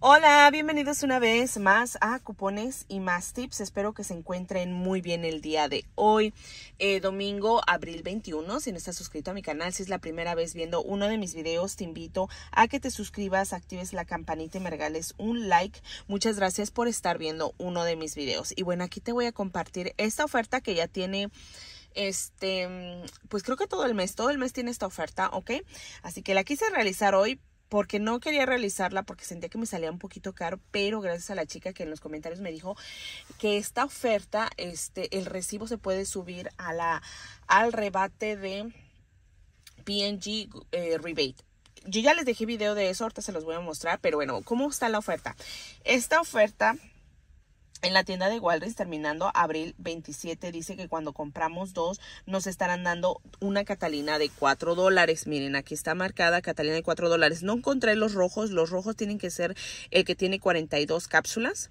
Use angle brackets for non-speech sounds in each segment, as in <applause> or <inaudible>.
Hola, bienvenidos una vez más a Cupones y más tips. Espero que se encuentren muy bien el día de hoy, eh, domingo, abril 21. Si no estás suscrito a mi canal, si es la primera vez viendo uno de mis videos, te invito a que te suscribas, actives la campanita y me regales un like. Muchas gracias por estar viendo uno de mis videos. Y bueno, aquí te voy a compartir esta oferta que ya tiene este, pues creo que todo el mes, todo el mes tiene esta oferta, ¿ok? Así que la quise realizar hoy porque no quería realizarla porque sentía que me salía un poquito caro, pero gracias a la chica que en los comentarios me dijo que esta oferta, este, el recibo se puede subir a la, al rebate de PNG eh, Rebate. Yo ya les dejé video de eso, ahorita se los voy a mostrar, pero bueno, ¿cómo está la oferta? Esta oferta en la tienda de Walgreens, terminando abril 27, dice que cuando compramos dos, nos estarán dando una Catalina de cuatro dólares. Miren, aquí está marcada Catalina de cuatro dólares. No encontré los rojos. Los rojos tienen que ser el que tiene 42 cápsulas.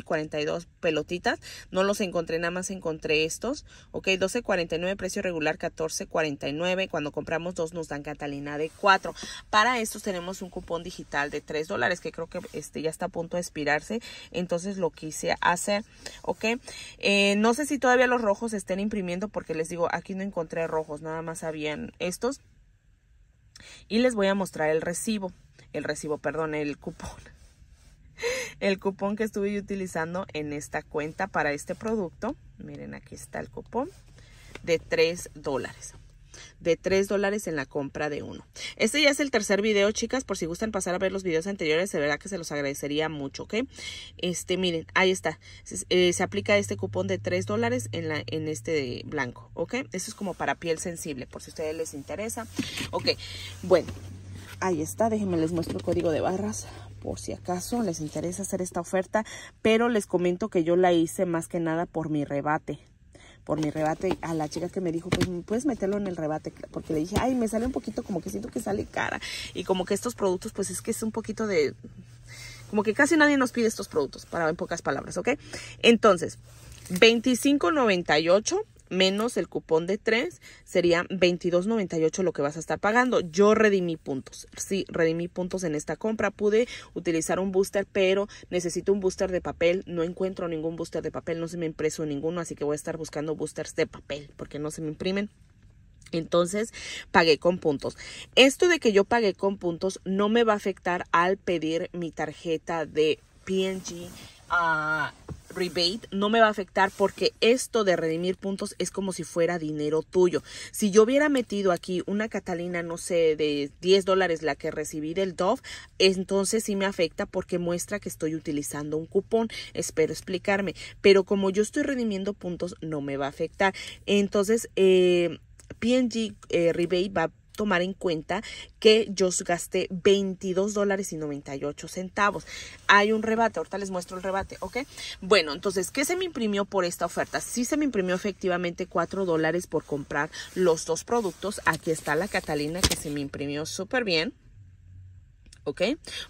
42 pelotitas. No los encontré, nada más encontré estos. Ok, 12.49, precio regular 14.49. Cuando compramos dos nos dan Catalina de 4. Para estos tenemos un cupón digital de 3 dólares que creo que este, ya está a punto de expirarse. Entonces lo quise hacer, ok. Eh, no sé si todavía los rojos estén imprimiendo porque les digo, aquí no encontré rojos, nada más habían estos. Y les voy a mostrar el recibo, el recibo, perdón, el cupón el cupón que estuve utilizando en esta cuenta para este producto. Miren, aquí está el cupón de 3 dólares de 3 dólares en la compra de uno. Este ya es el tercer video, chicas, por si gustan pasar a ver los videos anteriores, se verá que se los agradecería mucho, ¿ok? Este, miren, ahí está, se, eh, aplica este cupón de 3 dólares en, en este blanco, ¿ok? Eso es como para piel sensible, por si a ustedes les interesa, ¿ok? Bueno, ahí está, déjenme les muestro el código de barras por si acaso les interesa hacer esta oferta, pero les comento que yo la hice más que nada por mi rebate, por mi rebate a la chica que me dijo, pues puedes meterlo en el rebate, porque le dije, ay, me sale un poquito, como que siento que sale cara, y como que estos productos, pues es que es un poquito de, como que casi nadie nos pide estos productos, para en pocas palabras, ¿ok? Entonces, 25.98 menos el cupón de 3 sería 22.98 lo que vas a estar pagando. Yo redimí puntos. Sí, redimí puntos en esta compra. Pude utilizar un booster, pero necesito un booster de papel. No encuentro ningún booster de papel, no se me impreso ninguno, así que voy a estar buscando boosters de papel porque no se me imprimen. Entonces pagué con puntos. Esto de que yo pagué con puntos no me va a afectar al pedir mi tarjeta de PNG. a... Ah, rebate no me va a afectar porque esto de redimir puntos es como si fuera dinero tuyo. Si yo hubiera metido aquí una Catalina, no sé, de 10 dólares la que recibí del Dove, entonces sí me afecta porque muestra que estoy utilizando un cupón. Espero explicarme. Pero como yo estoy redimiendo puntos, no me va a afectar. Entonces, eh, PNG eh, Rebate va a tomar en cuenta que yo gasté 22 dólares y 98 centavos. Hay un rebate, ahorita les muestro el rebate, ¿ok? Bueno, entonces, ¿qué se me imprimió por esta oferta? Sí se me imprimió efectivamente 4 dólares por comprar los dos productos. Aquí está la Catalina que se me imprimió súper bien. ¿ok?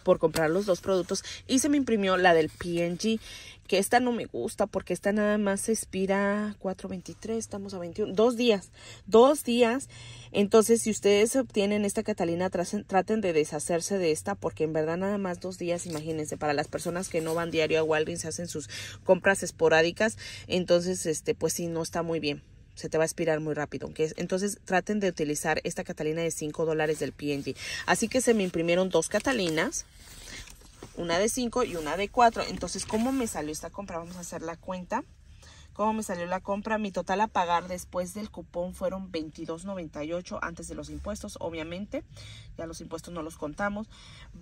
Por comprar los dos productos. Y se me imprimió la del PNG, que esta no me gusta porque esta nada más se expira 4.23, estamos a 21, dos días, dos días. Entonces, si ustedes obtienen esta Catalina, traten de deshacerse de esta porque en verdad nada más dos días, imagínense, para las personas que no van diario a Walgreens, hacen sus compras esporádicas, entonces, este, pues sí, no está muy bien se te va a expirar muy rápido. Entonces traten de utilizar esta Catalina de 5 dólares del PNG. Así que se me imprimieron dos Catalinas, una de 5 y una de 4. Entonces, ¿cómo me salió esta compra? Vamos a hacer la cuenta. ¿Cómo me salió la compra? Mi total a pagar después del cupón fueron $22.98 antes de los impuestos, obviamente. Ya los impuestos no los contamos.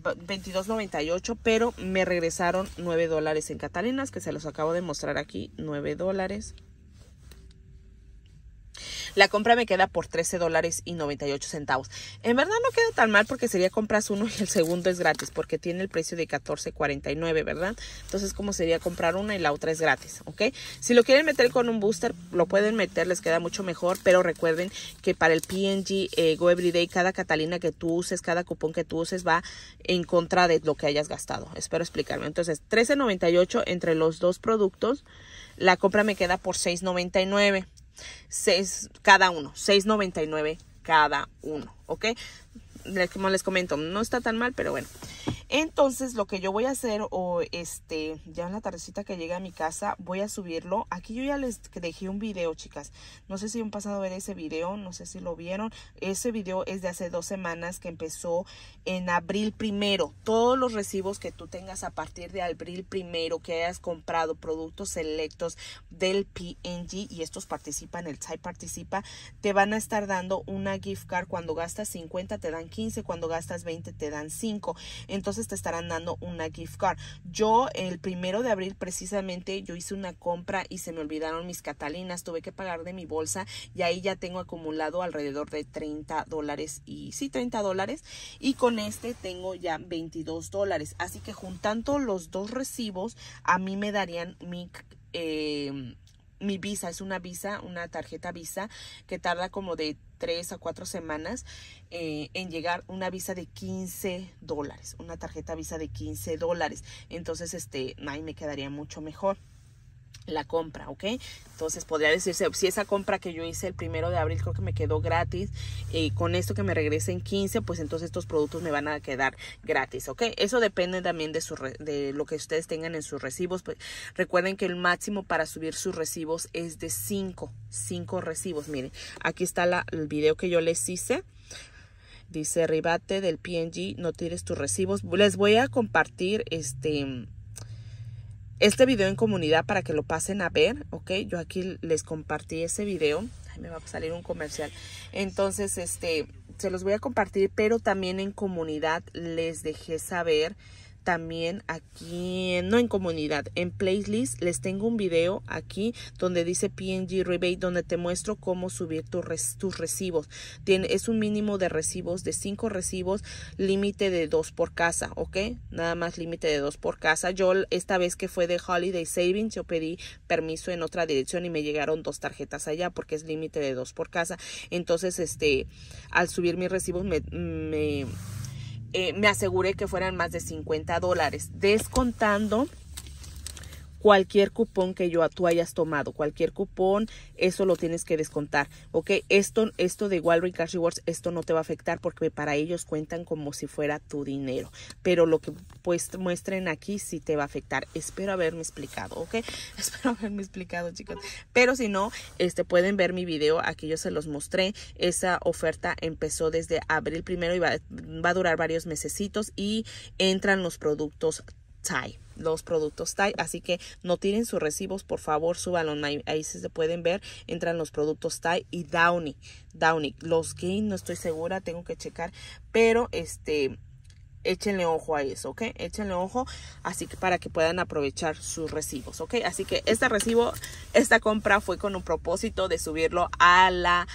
$22.98, pero me regresaron $9 en Catalinas, que se los acabo de mostrar aquí. $9 la compra me queda por $13.98. dólares y centavos. En verdad no queda tan mal porque sería compras uno y el segundo es gratis porque tiene el precio de 14.49, ¿verdad? Entonces ¿cómo sería comprar una y la otra es gratis, ¿ok? Si lo quieren meter con un booster, lo pueden meter, les queda mucho mejor, pero recuerden que para el PNG eh, Go Go Everyday, cada Catalina que tú uses, cada cupón que tú uses va en contra de lo que hayas gastado. Espero explicarme. Entonces, 13.98 entre los dos productos, la compra me queda por 6.99. 6 cada uno, 6.99 cada uno, ¿ok? Como les comento, no está tan mal, pero bueno. Entonces lo que yo voy a hacer, o este, ya en la tardecita que llegue a mi casa, voy a subirlo. Aquí yo ya les dejé un video, chicas. No sé si han pasado a ver ese video, no sé si lo vieron. Ese video es de hace dos semanas que empezó en abril primero. Todos los recibos que tú tengas a partir de abril primero que hayas comprado productos selectos del PNG y estos participan, el site participa, te van a estar dando una gift card. Cuando gastas 50 te dan 15, cuando gastas 20 te dan 5. Entonces te estarán dando una gift card. Yo el primero de abril precisamente yo hice una compra y se me olvidaron mis catalinas, tuve que pagar de mi bolsa y ahí ya tengo acumulado alrededor de 30 dólares y sí, 30 dólares y con este tengo ya 22 dólares. Así que juntando los dos recibos a mí me darían mi... Eh, mi visa es una visa, una tarjeta visa que tarda como de tres a cuatro semanas eh, en llegar una visa de 15 dólares, una tarjeta visa de 15 dólares. Entonces, este, ahí me quedaría mucho mejor la compra, ¿ok? Entonces podría decirse, si esa compra que yo hice el primero de abril creo que me quedó gratis, y eh, con esto que me regrese en 15, pues entonces estos productos me van a quedar gratis, ¿ok? Eso depende también de, su de lo que ustedes tengan en sus recibos. Pues, recuerden que el máximo para subir sus recibos es de 5, 5 recibos. Miren, aquí está el video que yo les hice. Dice, ribate del PNG, no tires tus recibos. Les voy a compartir este este video en comunidad para que lo pasen a ver, ¿ok? Yo aquí les compartí ese video. me va a salir un comercial. Entonces, este, se los voy a compartir, pero también en comunidad les dejé saber también aquí, no en comunidad, en playlist les tengo un video aquí donde dice PNG Rebate, donde te muestro cómo subir tus recibos. Tiene, es un mínimo de recibos, de 5 recibos, límite de 2 por casa, ¿ok? Nada más límite de 2 por casa. Yo esta vez que fue de Holiday Savings, yo pedí permiso en otra dirección y me llegaron dos tarjetas allá porque es límite de 2 por casa. Entonces, este, al subir mis recibos me eh, me aseguré que fueran más de 50 dólares, descontando cualquier cupón que yo tú hayas tomado, cualquier cupón, eso lo tienes que descontar, ¿ok? Esto, esto de Walgreens Cash Rewards, esto no te va a afectar porque para ellos cuentan como si fuera tu dinero, pero lo que pues muestren aquí sí te va a afectar. Espero haberme explicado, ¿ok? <laughs> Espero haberme explicado, chicos. Pero si no, este pueden ver mi video, aquí yo se los mostré. Esa oferta empezó desde abril primero y va, va a durar varios mesecitos y entran los productos Thai los productos Tide. Así que no tiren sus recibos, por favor, online, Ahí se pueden ver, entran los productos Tide y Downy. Downy. Los Gain, no estoy segura, tengo que checar. Pero este échenle ojo a eso, ¿ok? Échenle ojo, así que para que puedan aprovechar sus recibos, ¿ok? Así que este recibo, esta compra fue con un propósito de subirlo a la...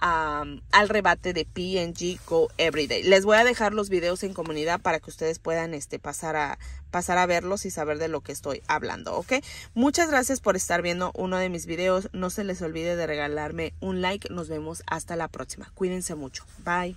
al rebate de PNG Go Everyday. Les voy a dejar los videos en comunidad para que ustedes puedan este, pasar, a, pasar a verlos y saber de lo que estoy hablando, ¿ok? Muchas gracias por estar viendo uno de mis videos. No se les olvide de regalarme un like. Nos vemos hasta la próxima. Cuídense mucho. Bye.